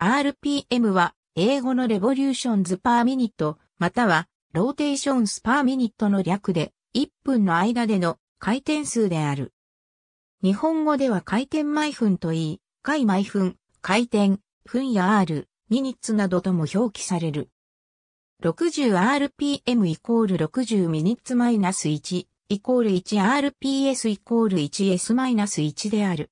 RPM は英語のレボリューションズパーミニット、またはローテーションスパーミニットの略で1分の間での回転数である。日本語では回転毎分といい、回毎分、回転、分や R、ミニッツなどとも表記される。60rpm イコール60ミニッツマイナス1イコール 1rps イコール 1s マイナス1である。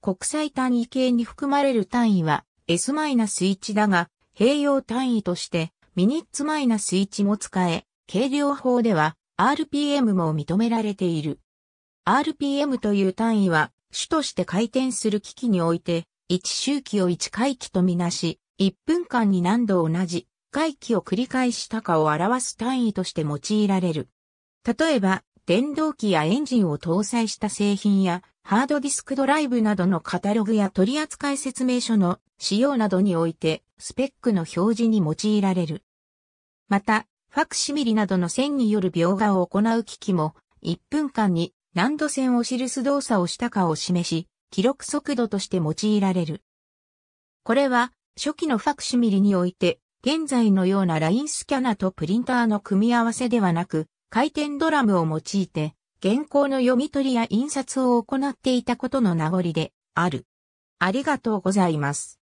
国際単位系に含まれる単位は S-1 だが、併用単位として、ミニッツ -1 も使え、軽量法では RPM も認められている。RPM という単位は、主として回転する機器において、1周期を1回期とみなし、1分間に何度同じ回帰を繰り返したかを表す単位として用いられる。例えば、電動機やエンジンを搭載した製品やハードディスクドライブなどのカタログや取扱説明書の使用などにおいて、スペックの表示に用いられる。また、ファクシミリなどの線による描画を行う機器も、1分間に何度線を記す動作をしたかを示し、記録速度として用いられる。これは、初期のファクシミリにおいて、現在のようなラインスキャナとプリンターの組み合わせではなく、回転ドラムを用いて、原稿の読み取りや印刷を行っていたことの名残である。ありがとうございます。